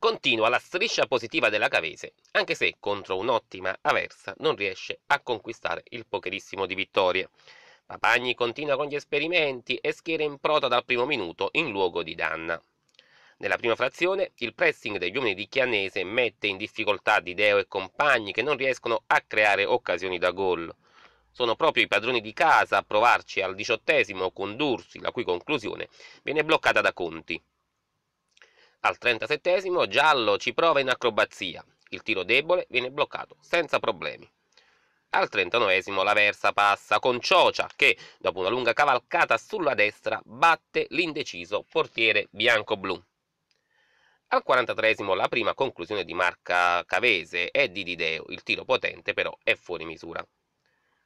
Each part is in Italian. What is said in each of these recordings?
Continua la striscia positiva della Cavese, anche se contro un'ottima Aversa non riesce a conquistare il pocherissimo di vittorie. Papagni continua con gli esperimenti e schiera in prota dal primo minuto in luogo di Danna. Nella prima frazione il pressing degli uomini di Chianese mette in difficoltà Dideo e compagni che non riescono a creare occasioni da gol. Sono proprio i padroni di casa a provarci al diciottesimo con Dursi, la cui conclusione viene bloccata da Conti. Al 37 Giallo ci prova in acrobazia, il tiro debole viene bloccato senza problemi. Al 39 la versa passa con Ciocia che, dopo una lunga cavalcata sulla destra, batte l'indeciso portiere bianco-blu. Al 43 la prima conclusione di marca Cavese è di Dideo, il tiro potente però è fuori misura.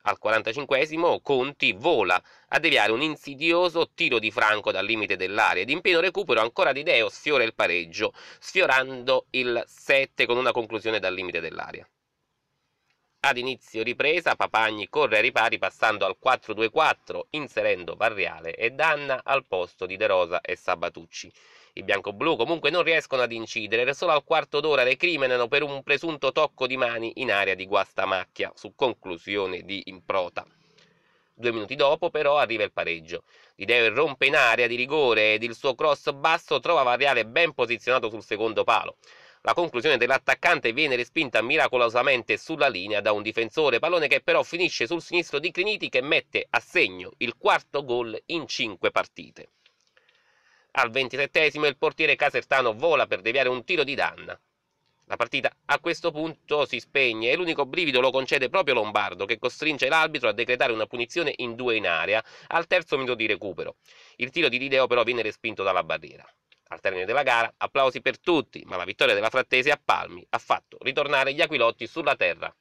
Al 45 Conti vola a deviare un insidioso tiro di Franco dal limite dell'area ed in pieno recupero ancora di Deo sfiora il pareggio, sfiorando il 7 con una conclusione dal limite dell'area. Ad inizio ripresa Papagni corre ai ripari passando al 4-2-4 inserendo Varriale e Danna al posto di De Rosa e Sabatucci. I bianco-blu comunque non riescono ad incidere, solo al quarto d'ora recriminano per un presunto tocco di mani in area di guastamacchia su conclusione di Improta. Due minuti dopo però arriva il pareggio. Dideo irrompe in area di rigore ed il suo cross basso trova Varriale ben posizionato sul secondo palo. La conclusione dell'attaccante viene respinta miracolosamente sulla linea da un difensore, pallone che però finisce sul sinistro di Criniti che mette a segno il quarto gol in cinque partite. Al ventisettesimo il portiere casertano vola per deviare un tiro di danna. La partita a questo punto si spegne e l'unico brivido lo concede proprio Lombardo che costringe l'arbitro a decretare una punizione in due in area al terzo minuto di recupero. Il tiro di Dideo però viene respinto dalla barriera. Al termine della gara, applausi per tutti, ma la vittoria della Frattesi a Palmi ha fatto ritornare gli Aquilotti sulla terra.